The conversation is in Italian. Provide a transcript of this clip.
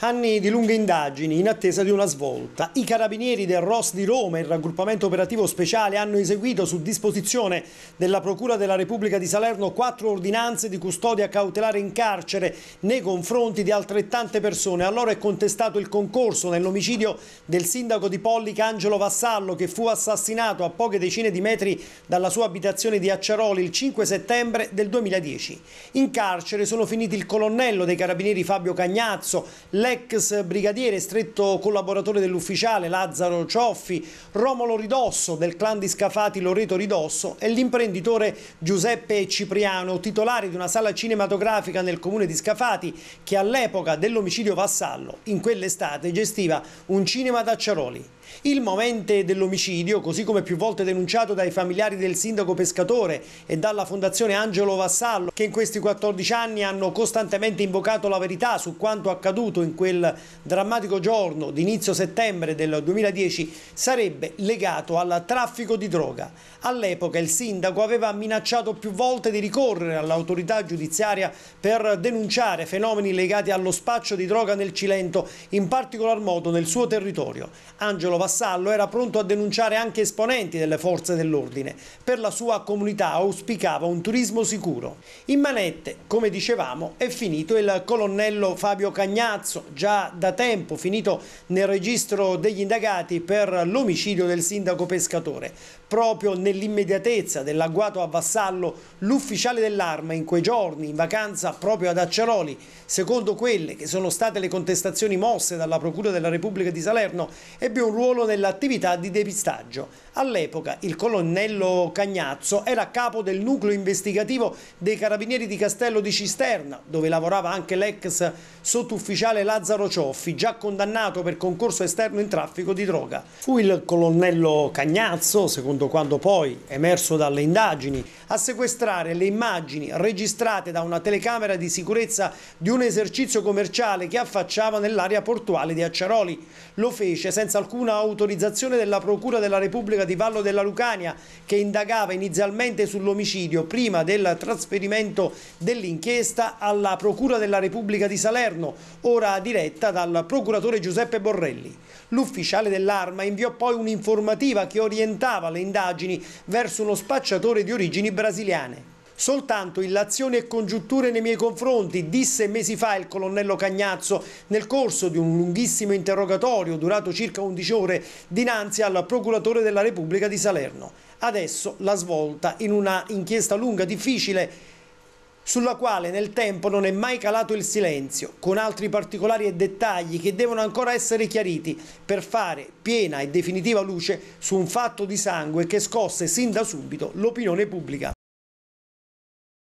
Anni di lunghe indagini in attesa di una svolta. I carabinieri del ROS di Roma e il raggruppamento operativo speciale hanno eseguito su disposizione della Procura della Repubblica di Salerno quattro ordinanze di custodia cautelare in carcere nei confronti di altrettante persone. Allora è contestato il concorso nell'omicidio del sindaco di Pollica Angelo Vassallo che fu assassinato a poche decine di metri dalla sua abitazione di Acciaroli il 5 settembre del 2010. In carcere sono finiti il colonnello dei carabinieri Fabio Cagnazzo, l'ex brigadiere stretto collaboratore dell'ufficiale Lazzaro Cioffi, Romolo Ridosso del clan di Scafati Loreto Ridosso e l'imprenditore Giuseppe Cipriano, titolare di una sala cinematografica nel comune di Scafati che all'epoca dell'omicidio Vassallo, in quell'estate, gestiva un cinema d'acciaroli. Il momento dell'omicidio, così come più volte denunciato dai familiari del sindaco Pescatore e dalla fondazione Angelo Vassallo, che in questi 14 anni hanno costantemente invocato la verità su quanto accaduto in quel drammatico giorno d'inizio settembre del 2010 sarebbe legato al traffico di droga. All'epoca il sindaco aveva minacciato più volte di ricorrere all'autorità giudiziaria per denunciare fenomeni legati allo spaccio di droga nel Cilento, in particolar modo nel suo territorio. Angelo Vassallo era pronto a denunciare anche esponenti delle forze dell'ordine. Per la sua comunità auspicava un turismo sicuro. In manette, come dicevamo, è finito il colonnello Fabio Cagnazzo, già da tempo finito nel registro degli indagati per l'omicidio del sindaco Pescatore. Proprio nell'immediatezza dell'agguato a Vassallo, l'ufficiale dell'arma in quei giorni, in vacanza proprio ad Acciaroli, secondo quelle che sono state le contestazioni mosse dalla Procura della Repubblica di Salerno, ebbe un ruolo nell'attività di depistaggio. All'epoca il colonnello Cagnazzo era capo del nucleo investigativo dei carabinieri di Castello di Cisterna, dove lavorava anche l'ex sottufficiale Lazzaro Lazzaro Cioffi, già condannato per concorso esterno in traffico di droga. Fu il colonnello Cagnazzo, secondo quanto poi emerso dalle indagini, a sequestrare le immagini registrate da una telecamera di sicurezza di un esercizio commerciale che affacciava nell'area portuale di Acciaroli. Lo fece senza alcuna autorizzazione della Procura della Repubblica di Vallo della Lucania, che indagava inizialmente sull'omicidio prima del trasferimento dell'inchiesta alla Procura della Repubblica di Salerno, ora diretta dal procuratore Giuseppe Borrelli. L'ufficiale dell'arma inviò poi un'informativa che orientava le indagini verso uno spacciatore di origini brasiliane. Soltanto illazioni e congiunture nei miei confronti, disse mesi fa il colonnello Cagnazzo nel corso di un lunghissimo interrogatorio durato circa 11 ore dinanzi al procuratore della Repubblica di Salerno. Adesso la svolta in una inchiesta lunga, difficile sulla quale nel tempo non è mai calato il silenzio, con altri particolari e dettagli che devono ancora essere chiariti per fare piena e definitiva luce su un fatto di sangue che scosse sin da subito l'opinione pubblica.